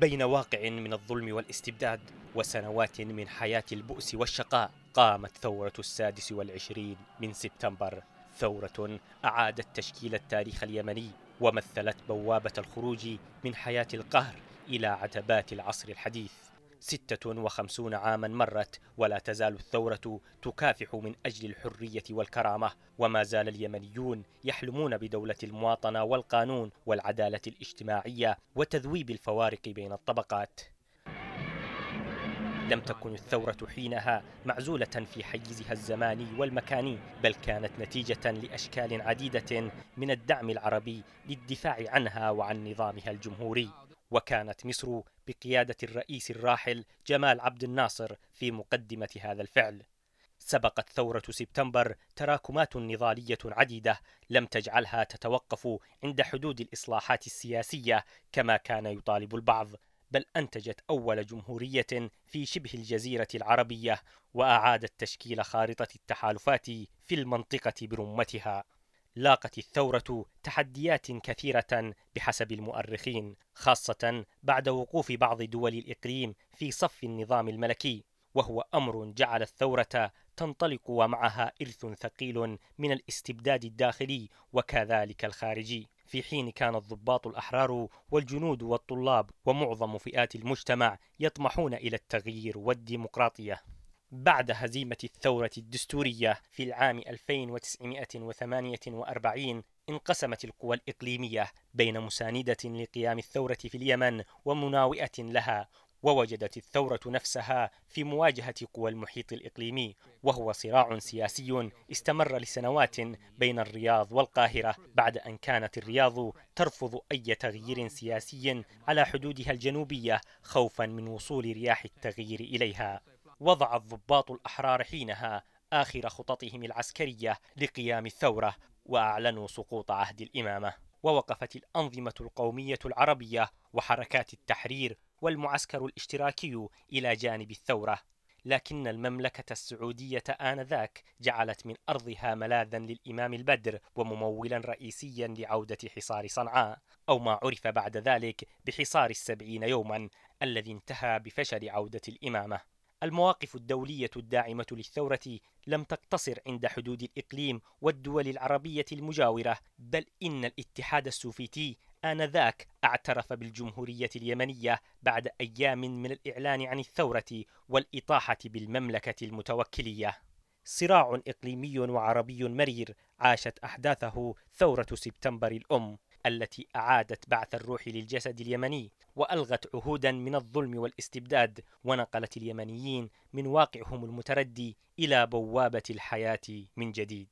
بين واقع من الظلم والاستبداد وسنوات من حياة البؤس والشقاء قامت ثورة السادس والعشرين من سبتمبر ثورة أعادت تشكيل التاريخ اليمني ومثلت بوابة الخروج من حياة القهر إلى عتبات العصر الحديث 56 عاما مرت ولا تزال الثورة تكافح من أجل الحرية والكرامة وما زال اليمنيون يحلمون بدولة المواطنة والقانون والعدالة الاجتماعية وتذويب الفوارق بين الطبقات لم تكن الثورة حينها معزولة في حيزها الزماني والمكاني بل كانت نتيجة لأشكال عديدة من الدعم العربي للدفاع عنها وعن نظامها الجمهوري وكانت مصر بقيادة الرئيس الراحل جمال عبد الناصر في مقدمة هذا الفعل. سبقت ثورة سبتمبر تراكمات نضالية عديدة لم تجعلها تتوقف عند حدود الإصلاحات السياسية كما كان يطالب البعض، بل أنتجت أول جمهورية في شبه الجزيرة العربية وأعادت تشكيل خارطة التحالفات في المنطقة برمتها. لاقت الثورة تحديات كثيرة بحسب المؤرخين، خاصة بعد وقوف بعض دول الإقليم في صف النظام الملكي، وهو أمر جعل الثورة تنطلق ومعها إرث ثقيل من الاستبداد الداخلي وكذلك الخارجي. في حين كان الضباط الأحرار والجنود والطلاب ومعظم فئات المجتمع يطمحون إلى التغيير والديمقراطية بعد هزيمة الثورة الدستورية في العام 1948 انقسمت القوى الإقليمية بين مساندة لقيام الثورة في اليمن ومناوئة لها ووجدت الثورة نفسها في مواجهة قوى المحيط الإقليمي وهو صراع سياسي استمر لسنوات بين الرياض والقاهرة بعد أن كانت الرياض ترفض أي تغيير سياسي على حدودها الجنوبية خوفا من وصول رياح التغيير إليها وضع الضباط الأحرار حينها آخر خططهم العسكرية لقيام الثورة وأعلنوا سقوط عهد الإمامة ووقفت الأنظمة القومية العربية وحركات التحرير والمعسكر الاشتراكي إلى جانب الثورة لكن المملكة السعودية آنذاك جعلت من أرضها ملاذا للإمام البدر وممولا رئيسيا لعودة حصار صنعاء أو ما عرف بعد ذلك بحصار السبعين يوما الذي انتهى بفشل عودة الإمامة المواقف الدولية الداعمة للثورة لم تقتصر عند حدود الإقليم والدول العربية المجاورة، بل إن الاتحاد السوفيتي آنذاك اعترف بالجمهورية اليمنية بعد أيام من الإعلان عن الثورة والإطاحة بالمملكة المتوكلية. صراع إقليمي وعربي مرير عاشت أحداثه ثورة سبتمبر الأم التي أعادت بعث الروح للجسد اليمني وألغت عهودا من الظلم والاستبداد ونقلت اليمنيين من واقعهم المتردي إلى بوابة الحياة من جديد